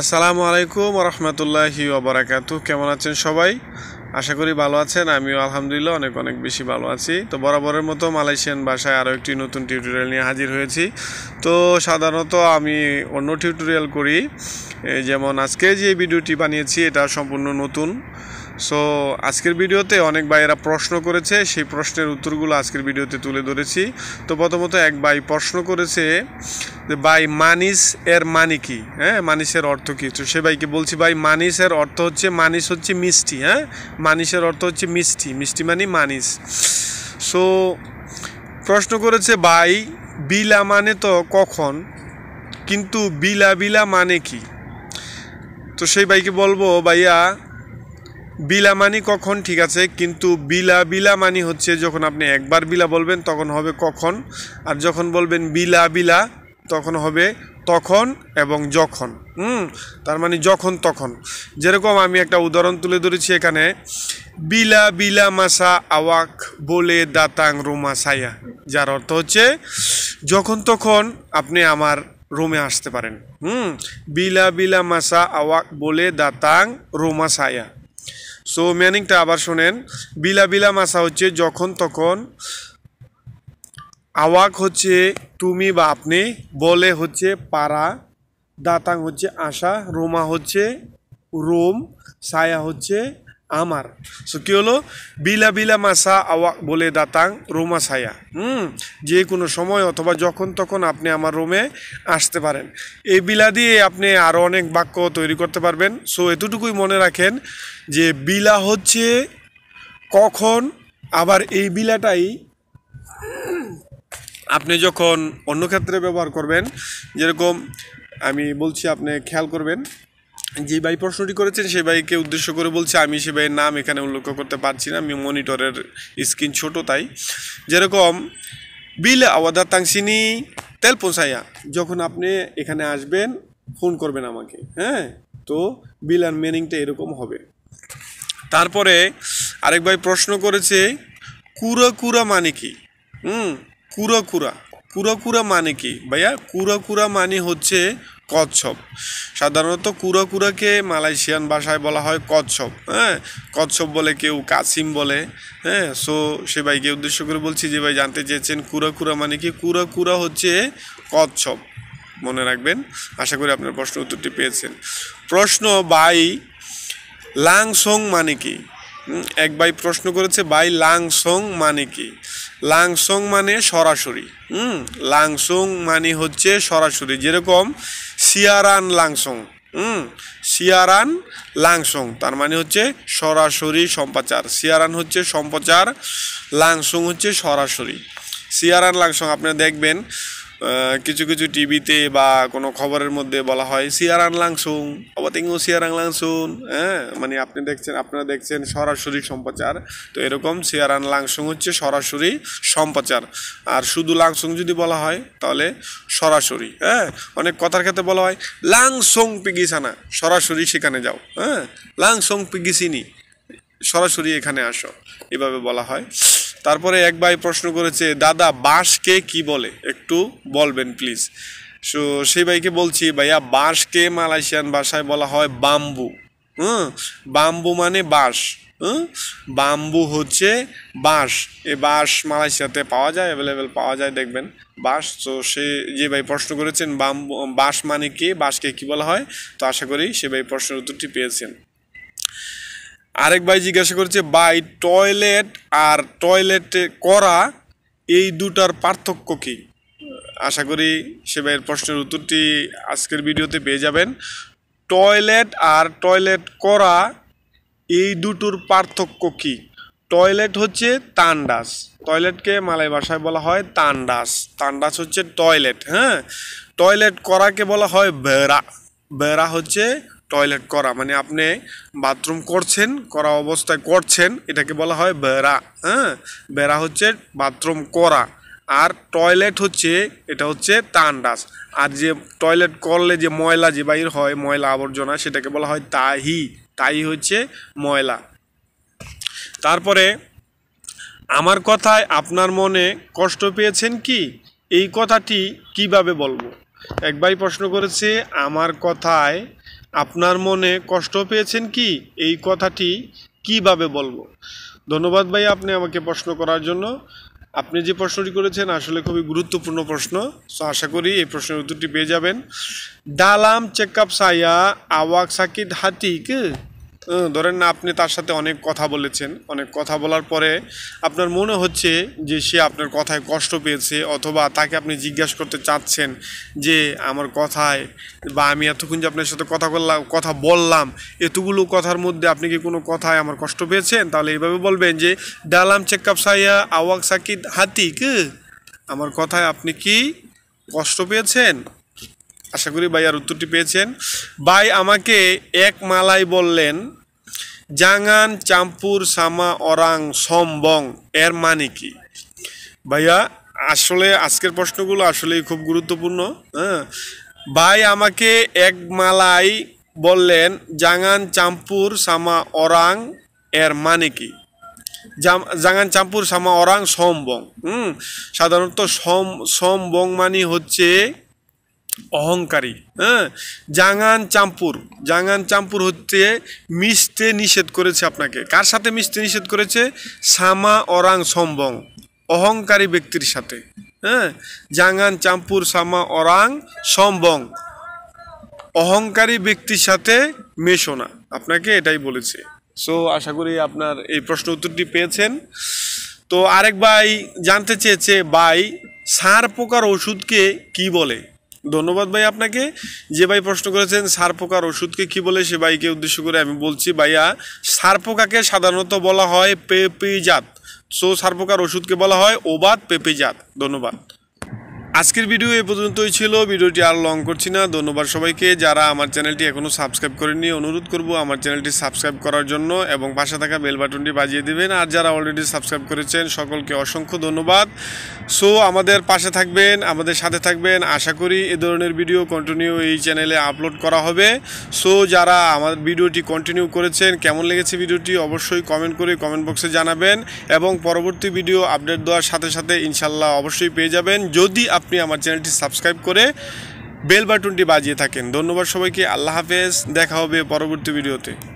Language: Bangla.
আসসালামু আলাইকুম রহমতুল্লাহি ওবরাকাতু কেমন আছেন সবাই আশা করি ভালো আছেন আমিও আলহামদুলিল্লাহ অনেক অনেক বেশি ভালো আছি তো বরাবরের মতো মালয়েশিয়ান ভাষায় আরও একটি নতুন টিউটোরিয়াল নিয়ে হাজির হয়েছি তো সাধারণত আমি অন্য টিউটোরিয়াল করি যেমন আজকে যে ভিডিওটি বানিয়েছি এটা সম্পূর্ণ নতুন সো আজকের ভিডিওতে অনেক ভাইয়েরা প্রশ্ন করেছে সেই প্রশ্নের উত্তরগুলো আজকের ভিডিওতে তুলে ধরেছি তো প্রথমত এক ভাই প্রশ্ন করেছে যে ভাই মানিস এর মানে কি হ্যাঁ মানিসের অর্থ কী তো সে ভাইকে বলছি ভাই মানিসের অর্থ হচ্ছে মানিস হচ্ছে মিষ্টি হ্যাঁ মানিসের অর্থ হচ্ছে মিষ্টি মিষ্টি মানি মানিস সো প্রশ্ন করেছে ভাই বিলা মানে তো কখন কিন্তু বিলা বিলা মানে কি তো সেই ভাইকে বলবো ভাইয়া বিলা মানি কখন ঠিক আছে কিন্তু বিলা বিলা মানি হচ্ছে যখন আপনি একবার বিলা বলবেন তখন হবে কখন আর যখন বলবেন বিলা বিলা তখন হবে তখন এবং যখন হুম তার মানে যখন তখন যেরকম আমি একটা উদাহরণ তুলে ধরেছি এখানে বিলা বিলা মাসা আওয়াক বলে দাতাং রুমা সায়া যার অর্থ হচ্ছে যখন তখন আপনি আমার রোমে আসতে পারেন হুম বিলা বিলা মাসা আওয়াক বলে দাতাং রোমা সায়া সো মিনিংটা আবার শোনেন বিলা বিলা মাসা হচ্ছে যখন তখন আওয়াক হচ্ছে তুমি বা আপনি বলে হচ্ছে পাড়া দাতাং হচ্ছে আশা রোমা হচ্ছে রোম সায়া হচ্ছে আমার সো কি হলো বিলা বিলা মাসা আওয়া বলে দাতাং রোমা সায়া হুম যে কোনো সময় অথবা যখন তখন আপনি আমার রোমে আসতে পারেন এই বিলা দিয়ে আপনি আরও অনেক বাক্য তৈরি করতে পারবেন সো এতটুকুই মনে রাখেন যে বিলা হচ্ছে কখন আবার এই বিলাটাই আপনি যখন অন্য ক্ষেত্রে ব্যবহার করবেন যেরকম আমি বলছি আপনি খেয়াল করবেন যে ভাই প্রশ্নটি করেছেন সে ভাইকে উদ্দেশ্য করে বলছে আমি সে ভাইয়ের নাম এখানে উল্লেখ করতে পারছি না আমি মনিটরের স্ক্রিন ছোট তাই যেরকম বিল আওয়াদা তাংসিনি তেল পোসাইয়া যখন আপনি এখানে আসবেন ফোন করবেন আমাকে হ্যাঁ তো বিল আর মিনিংটা এরকম হবে তারপরে আরেক ভাই প্রশ্ন করেছে কুরা কুরা মানে কি হুম কুরা কুরা কুরা কুরা মানে কি ভাইয়া কুরা কুরা মানে হচ্ছে কচ্ছপ সাধারণত কুড়া কুড়াকে মালয়েশিয়ান ভাষায় বলা হয় কচ্ছপ হ্যাঁ কচ্ছপ বলে কেউ কাসিম বলে হ্যাঁ সো সে ভাইকে উদ্দেশ্য করে বলছি যে ভাই জানতে চেয়েছেন কুড়া কুড়া মানে কি কুড়া কুড়া হচ্ছে কচ্ছপ মনে রাখবেন আশা করি আপনার প্রশ্ন উত্তরটি পেয়েছেন প্রশ্ন বাই লাংসং মানে কি এক ভাই প্রশ্ন করেছে ভাই লাংসং মানে কি লাংসং মানে সরাসরি হুম লাংসং মানে হচ্ছে সরাসরি যেরকম সিয়ারান লাংসং হুম সিয়ারান লাংসং তার মানে হচ্ছে সরাসরি সম্প্রচার সিয়ারান হচ্ছে সম্প্রচার লাংসং হচ্ছে সরাসরি সিয়ারান লাংসং আপনারা দেখবেন কিছু কিছু টিভিতে বা কোনো খবরের মধ্যে বলা হয় সিয়ার আনলাংসুং অবতিংও সিয়ার আনলাংসুন হ্যাঁ মানে আপনি দেখছেন আপনারা দেখছেন সরাসরি সম্প্রচার তো এরকম সিয়ার আনলাংসুং হচ্ছে সরাসরি সম্প্রচার আর শুধু লাংসুং যদি বলা হয় তাহলে সরাসরি হ্যাঁ অনেক কথার ক্ষেত্রে বলা হয় লাংসং পিগিসানা সরাসরি সেখানে যাও হ্যাঁ লাংসং পিগিসিনি সরাসরি এখানে আসো এভাবে বলা হয় তারপরে এক ভাই প্রশ্ন করেছে দাদা বাঁশকে কি বলে একটু বলবেন প্লিজ সো সেই ভাইকে বলছি ভাইয়া বাঁশকে মালয়েশিয়ান ভাষায় বলা হয় বাম্বু হুম বাম্বু মানে বাঁশ হুম বাম্বু হচ্ছে বাঁশ এ বাঁশ মালয়েশিয়াতে পাওয়া যায় অ্যাভেলেবেল পাওয়া যায় দেখবেন বাঁশ তো সে যে ভাই প্রশ্ন করেছেন বাম্বু বাঁশ মানে কি বাঁশকে কী বলা হয় তো আশা করি সে ভাই প্রশ্নের উত্তরটি পেয়েছেন আরেক ভাই জিজ্ঞাসা করেছে বাই টয়লেট আর টয়লেটে করা এই দুটার পার্থক্য কী আশা করি সে ভাইয়ের প্রশ্নের উত্তরটি আজকের ভিডিওতে পেয়ে যাবেন টয়লেট আর টয়লেট করা এই দুটোর পার্থক্য কি টয়লেট হচ্ছে তান্ডাস টয়লেটকে মালাই ভাষায় বলা হয় তান্ডাস তান্ডাস হচ্ছে টয়লেট হ্যাঁ টয়লেট করাকে বলা হয় বেড়া বেড়া হচ্ছে টয়লেট করা মানে আপনি বাথরুম করছেন করা অবস্থায় করছেন এটাকে বলা হয় বেড়া হ্যাঁ বেড়া হচ্ছে বাথরুম করা আর টয়লেট হচ্ছে এটা হচ্ছে তান্ডাস আর যে টয়লেট করলে যে ময়লা যে বাইর হয় ময়লা আবর্জনা সেটাকে বলা হয় তাহি তাই হচ্ছে ময়লা তারপরে আমার কথায় আপনার মনে কষ্ট পেয়েছেন কি এই কথাটি কিভাবে বলবো একবারই প্রশ্ন করেছে আমার কথায় আপনার মনে কষ্ট পেয়েছেন কি এই কথাটি কিভাবে বলবো ধন্যবাদ ভাই আপনি আমাকে প্রশ্ন করার জন্য আপনি যে প্রশ্নটি করেছেন আসলে খুবই গুরুত্বপূর্ণ প্রশ্ন সো আশা করি এই প্রশ্নের উত্তরটি পেয়ে যাবেন দালাম চেকআপ সায়া আওয়াক সাকিদ হাতিক ধরেন না আপনি তার সাথে অনেক কথা বলেছেন অনেক কথা বলার পরে আপনার মনে হচ্ছে যে সে আপনার কথায় কষ্ট পেয়েছে অথবা তাকে আপনি জিজ্ঞাসা করতে চাচ্ছেন যে আমার কথায় বা আমি এতক্ষণ যে আপনার সাথে কথা বললাম কথা বললাম এতগুলো কথার মধ্যে আপনি কি কোনো কথায় আমার কষ্ট পেয়েছেন তাহলে এইভাবে বলবেন যে ডালাম চেকআপ সাইয়া আওয়াক সাকিদ হাতিক আমার কথায় আপনি কি কষ্ট পেয়েছেন আশা করি ভাইয়ার উত্তরটি পেয়েছেন ভাই আমাকে এক মালাই বললেন জাঙ্গান চাম্পুর সামা অরাং সম্বং এর মানে কি ভাইয়া আসলে আজকের প্রশ্নগুলো আসলেই খুব গুরুত্বপূর্ণ হ্যাঁ ভাই আমাকে এক মালাই বললেন জাঙ্গান চাম্পুর সামা অরাং এর মানে কি জাঙ্গান চাম্পুর সামা অরাং সম্বং হুম সাধারণত সম সম্বং মানে হচ্ছে অহংকারী হ্যাঁ জাঙ্গান চাম্পুর জাঙ্গান চাম্পুর হচ্ছে মিশতে নিষেধ করেছে আপনাকে কার সাথে মিশতে নিষেধ করেছে সামা অরাং সম্বং অহংকারী ব্যক্তির সাথে হ্যাঁ জাঙ্গান চাম্পুর সামা অরাং সম্বং অহংকারী ব্যক্তির সাথে মেশো না আপনাকে এটাই বলেছে সো আশা করি আপনার এই প্রশ্ন উত্তরটি পেয়েছেন তো আরেক ভাই জানতে চেয়েছে ভাই সার পোকার ওষুধকে কি বলে ধন্যবাদ ভাই আপনাকে যে ভাই প্রশ্ন করেছেন সার পোকার ওষুধকে কি বলে সে ভাইকে উদ্দেশ্য করে আমি বলছি ভাইয়া সার পোকাকে সাধারণত বলা হয় পেপে জাত সো সার পোকার ওষুধকে বলা হয় ওবাদ পেপে জাত ধন্যবাদ আজকের ভিডিও এ পর্যন্তই ছিল ভিডিওটি আর লং করছি না ধন্যবাদ সবাইকে যারা আমার চ্যানেলটি এখনও সাবস্ক্রাইব করেনি অনুরোধ করব আমার চ্যানেলটি সাবস্ক্রাইব করার জন্য এবং পাশে থাকা বেল বাটনটি বাজিয়ে দেবেন আর যারা অলরেডি সাবস্ক্রাইব করেছেন সকলকে অসংখ্য ধন্যবাদ সো আমাদের পাশে থাকবেন আমাদের সাথে থাকবেন আশা করি এ ধরনের ভিডিও কন্টিনিউ এই চ্যানেলে আপলোড করা হবে সো যারা আমার ভিডিওটি কন্টিনিউ করেছেন কেমন লেগেছে ভিডিওটি অবশ্যই কমেন্ট করে কমেন্ট বক্সে জানাবেন এবং পরবর্তী ভিডিও আপডেট দেওয়ার সাথে সাথে ইনশাল্লাহ অবশ্যই পেয়ে যাবেন যদি আপনি আমার চ্যানেলটি সাবস্ক্রাইব করে বেল বাটনটি বাজিয়ে থাকেন ধন্যবাদ সবাইকে আল্লাহ হাফেজ দেখা হবে পরবর্তী ভিডিওতে